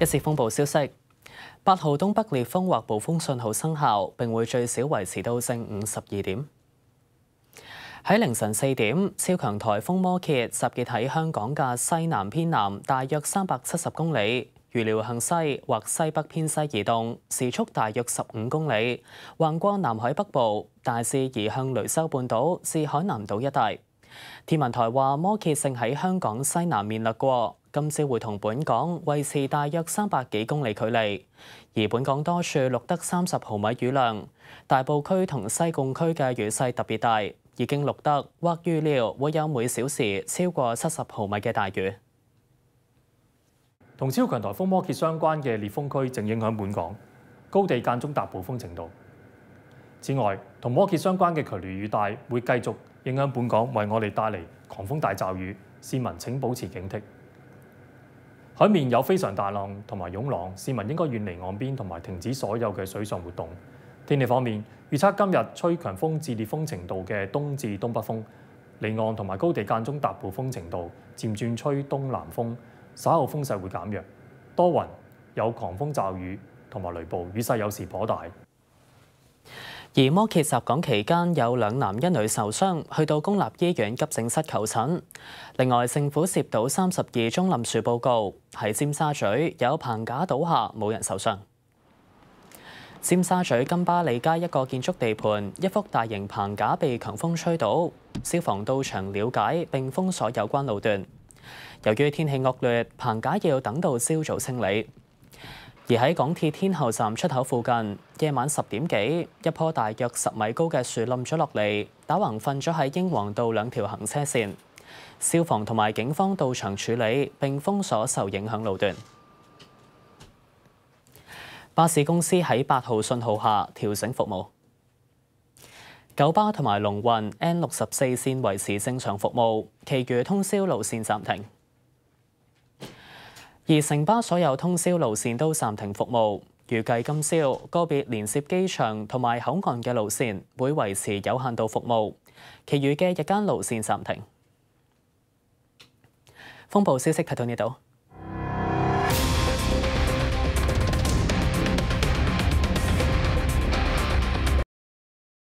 一次風暴消息，八號東北烈風或暴風信號生效，並會最少維持到正午十二點。喺凌晨四點，超強颱風摩羯集結喺香港嘅西南偏南大約三百七十公里，預料向西或西北偏西移動，時速大約十五公里，橫過南海北部，大致移向雷州半島至海南島一帶。天文台话，摩羯正喺香港西南面掠过，今朝会同本港维持大约三百几公里距离。而本港多处录得三十毫米雨量，大埔区同西贡区嘅雨势特别大，已经录得或预料会有每小时超过七十毫米嘅大雨。同超强台风摩羯相关嘅烈风区正影响本港，高地间中达暴风程度。此外，同摩羯相关嘅距雷雨带会继续。影響本港，為我哋帶嚟狂風大驟雨，市民請保持警惕。海面有非常大浪同埋湧浪，市民應該遠離岸邊同埋停止所有嘅水上活動。天氣方面，預測今日吹強風至烈風程度嘅東至東北風，離岸同埋高地間中達暴風程度，漸轉吹東南風，稍後風勢會減弱。多雲，有狂風驟雨同埋雷暴，雨勢有時頗大。而摩羯襲港期間，有兩男一女受傷，去到公立醫院急症室求診。另外，政府涉到三十二中林樹報告，喺尖沙咀有棚架倒下，冇人受傷。尖沙咀金巴利街一個建築地盤，一幅大型棚架被強風吹倒，消防到場了解並封鎖有關路段。由於天氣惡劣，棚架要等到朝早清理。而喺港鐵天后站出口附近，夜晚十點幾，一棵大約十米高嘅樹冧咗落嚟，打橫瞓咗喺英皇道兩條行車線。消防同埋警方到場處理，並封鎖受影響路段。巴士公司喺八號信號下調整服務，九巴同埋龍運 N 六十四線維持正常服務，其餘通宵路線暫停。而城巴所有通宵路线都暂停服务，预计今宵个别连接机场同埋口岸嘅路线会维持有限度服务，其余嘅日间路线暂停。风暴消息睇到呢度。